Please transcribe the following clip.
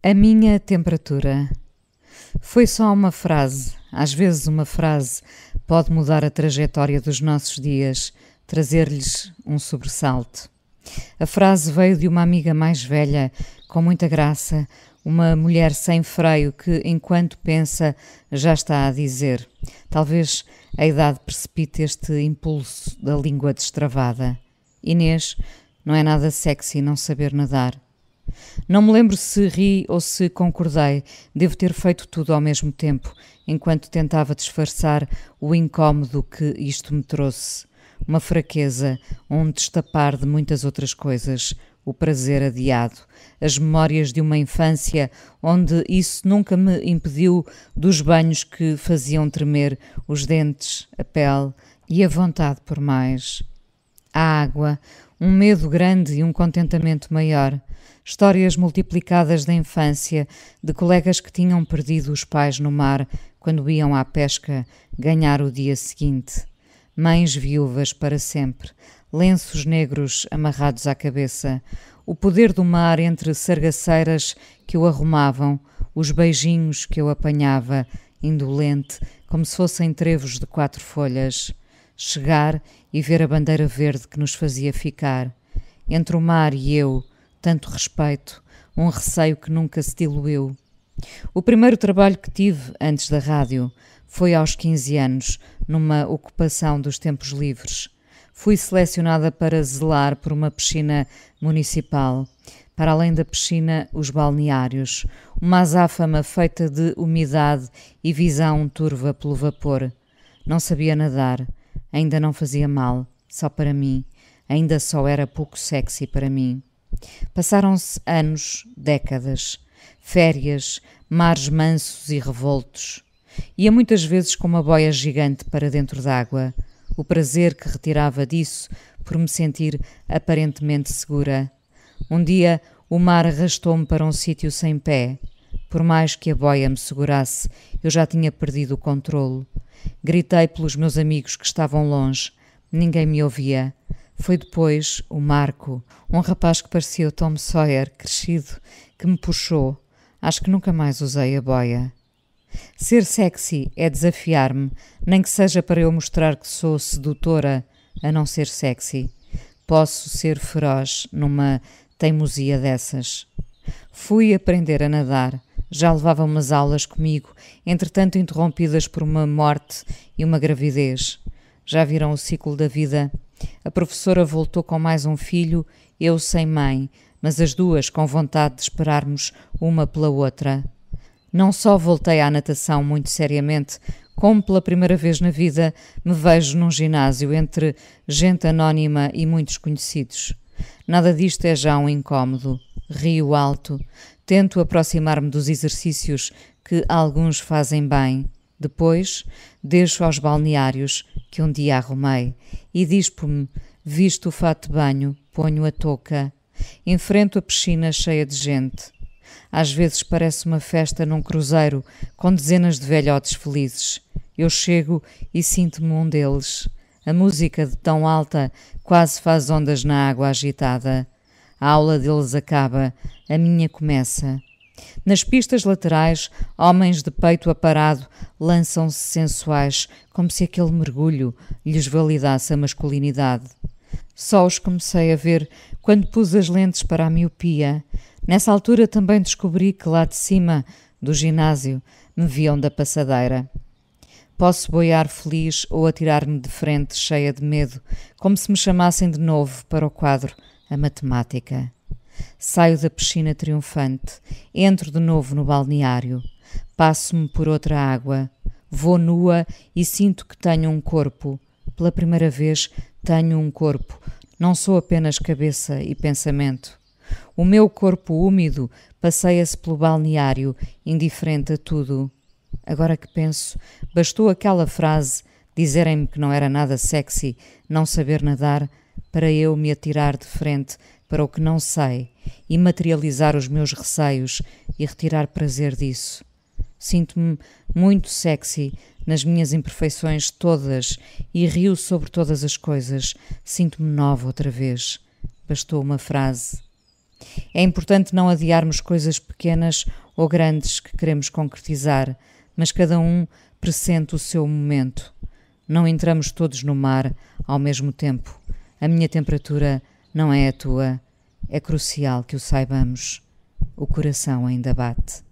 A minha temperatura. Foi só uma frase. Às vezes, uma frase pode mudar a trajetória dos nossos dias, trazer-lhes um sobressalto. A frase veio de uma amiga mais velha, com muita graça, uma mulher sem freio que, enquanto pensa, já está a dizer. Talvez a idade precipite este impulso da língua destravada. Inês, não é nada sexy não saber nadar. Não me lembro se ri ou se concordei. Devo ter feito tudo ao mesmo tempo, enquanto tentava disfarçar o incômodo que isto me trouxe. Uma fraqueza, um destapar de muitas outras coisas, o prazer adiado, as memórias de uma infância onde isso nunca me impediu dos banhos que faziam tremer os dentes, a pele e a vontade por mais. A água, um medo grande e um contentamento maior. Histórias multiplicadas da infância, de colegas que tinham perdido os pais no mar quando iam à pesca ganhar o dia seguinte. Mães viúvas para sempre, lenços negros amarrados à cabeça, o poder do mar entre sargaceiras que o arrumavam, os beijinhos que eu apanhava, indolente, como se fossem trevos de quatro folhas chegar e ver a bandeira verde que nos fazia ficar. Entre o mar e eu, tanto respeito, um receio que nunca se diluiu. O primeiro trabalho que tive antes da rádio foi aos 15 anos, numa ocupação dos tempos livres. Fui selecionada para zelar por uma piscina municipal. Para além da piscina, os balneários, uma azáfama feita de umidade e visão turva pelo vapor. Não sabia nadar, Ainda não fazia mal, só para mim. Ainda só era pouco sexy para mim. Passaram-se anos, décadas, férias, mares mansos e revoltos. Ia muitas vezes com uma boia gigante para dentro d'água. O prazer que retirava disso por me sentir aparentemente segura. Um dia o mar arrastou-me para um sítio sem pé. Por mais que a boia me segurasse, eu já tinha perdido o controlo. Gritei pelos meus amigos que estavam longe. Ninguém me ouvia. Foi depois o Marco, um rapaz que parecia o Tom Sawyer, crescido, que me puxou. Acho que nunca mais usei a boia. Ser sexy é desafiar-me, nem que seja para eu mostrar que sou sedutora, a não ser sexy. Posso ser feroz numa teimosia dessas. Fui aprender a nadar já levava umas aulas comigo, entretanto interrompidas por uma morte e uma gravidez. Já viram o ciclo da vida? A professora voltou com mais um filho, eu sem mãe, mas as duas com vontade de esperarmos uma pela outra. Não só voltei à natação muito seriamente, como pela primeira vez na vida me vejo num ginásio entre gente anónima e muitos conhecidos. Nada disto é já um incômodo. Rio alto. Tento aproximar-me dos exercícios que alguns fazem bem. Depois, deixo aos balneários que um dia arrumei e dispo-me, visto o fato de banho, ponho a touca, enfrento a piscina cheia de gente. Às vezes parece uma festa num cruzeiro com dezenas de velhotes felizes. Eu chego e sinto-me um deles. A música de tão alta quase faz ondas na água agitada. A aula deles acaba, a minha começa. Nas pistas laterais, homens de peito aparado lançam-se sensuais, como se aquele mergulho lhes validasse a masculinidade. Só os comecei a ver quando pus as lentes para a miopia. Nessa altura também descobri que lá de cima, do ginásio, me viam da passadeira. Posso boiar feliz ou atirar-me de frente, cheia de medo, como se me chamassem de novo para o quadro a matemática. Saio da piscina triunfante, entro de novo no balneário, passo-me por outra água, vou nua e sinto que tenho um corpo. Pela primeira vez, tenho um corpo. Não sou apenas cabeça e pensamento. O meu corpo úmido passeia-se pelo balneário, indiferente a tudo. Agora que penso, bastou aquela frase, dizerem-me que não era nada sexy, não saber nadar, para eu me atirar de frente para o que não sei e materializar os meus receios e retirar prazer disso. Sinto-me muito sexy nas minhas imperfeições todas e rio sobre todas as coisas. Sinto-me nova outra vez. Bastou uma frase. É importante não adiarmos coisas pequenas ou grandes que queremos concretizar, mas cada um pressente o seu momento. Não entramos todos no mar ao mesmo tempo. A minha temperatura não é a tua. É crucial que o saibamos. O coração ainda bate.